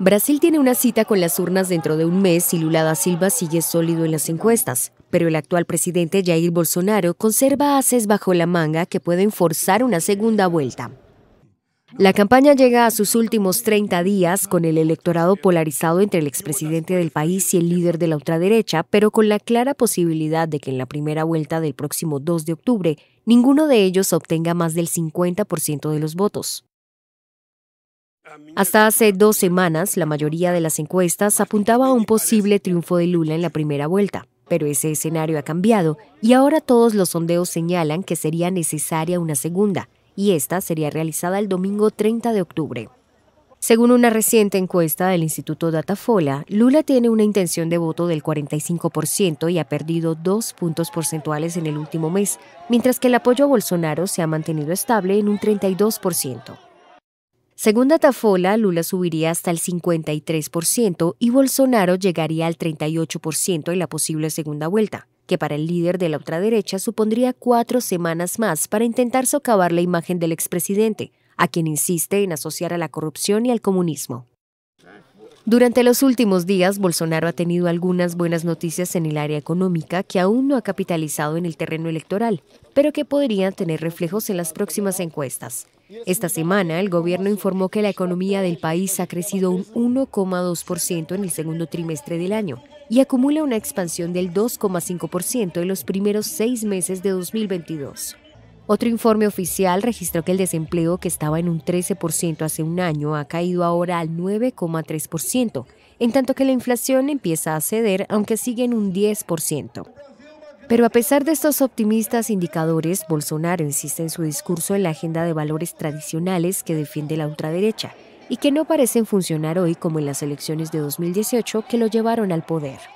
Brasil tiene una cita con las urnas dentro de un mes y Lula da Silva sigue sólido en las encuestas, pero el actual presidente Jair Bolsonaro conserva haces bajo la manga que pueden forzar una segunda vuelta. La campaña llega a sus últimos 30 días con el electorado polarizado entre el expresidente del país y el líder de la ultraderecha, pero con la clara posibilidad de que en la primera vuelta del próximo 2 de octubre ninguno de ellos obtenga más del 50% de los votos. Hasta hace dos semanas, la mayoría de las encuestas apuntaba a un posible triunfo de Lula en la primera vuelta, pero ese escenario ha cambiado y ahora todos los sondeos señalan que sería necesaria una segunda, y esta sería realizada el domingo 30 de octubre. Según una reciente encuesta del Instituto Datafola, Lula tiene una intención de voto del 45% y ha perdido dos puntos porcentuales en el último mes, mientras que el apoyo a Bolsonaro se ha mantenido estable en un 32%. Según Datafola, Lula subiría hasta el 53% y Bolsonaro llegaría al 38% en la posible segunda vuelta, que para el líder de la ultraderecha supondría cuatro semanas más para intentar socavar la imagen del expresidente, a quien insiste en asociar a la corrupción y al comunismo. Durante los últimos días, Bolsonaro ha tenido algunas buenas noticias en el área económica que aún no ha capitalizado en el terreno electoral, pero que podrían tener reflejos en las próximas encuestas. Esta semana, el gobierno informó que la economía del país ha crecido un 1,2% en el segundo trimestre del año y acumula una expansión del 2,5% en los primeros seis meses de 2022. Otro informe oficial registró que el desempleo, que estaba en un 13% hace un año, ha caído ahora al 9,3%, en tanto que la inflación empieza a ceder, aunque sigue en un 10%. Pero a pesar de estos optimistas indicadores, Bolsonaro insiste en su discurso en la agenda de valores tradicionales que defiende la ultraderecha y que no parecen funcionar hoy como en las elecciones de 2018 que lo llevaron al poder.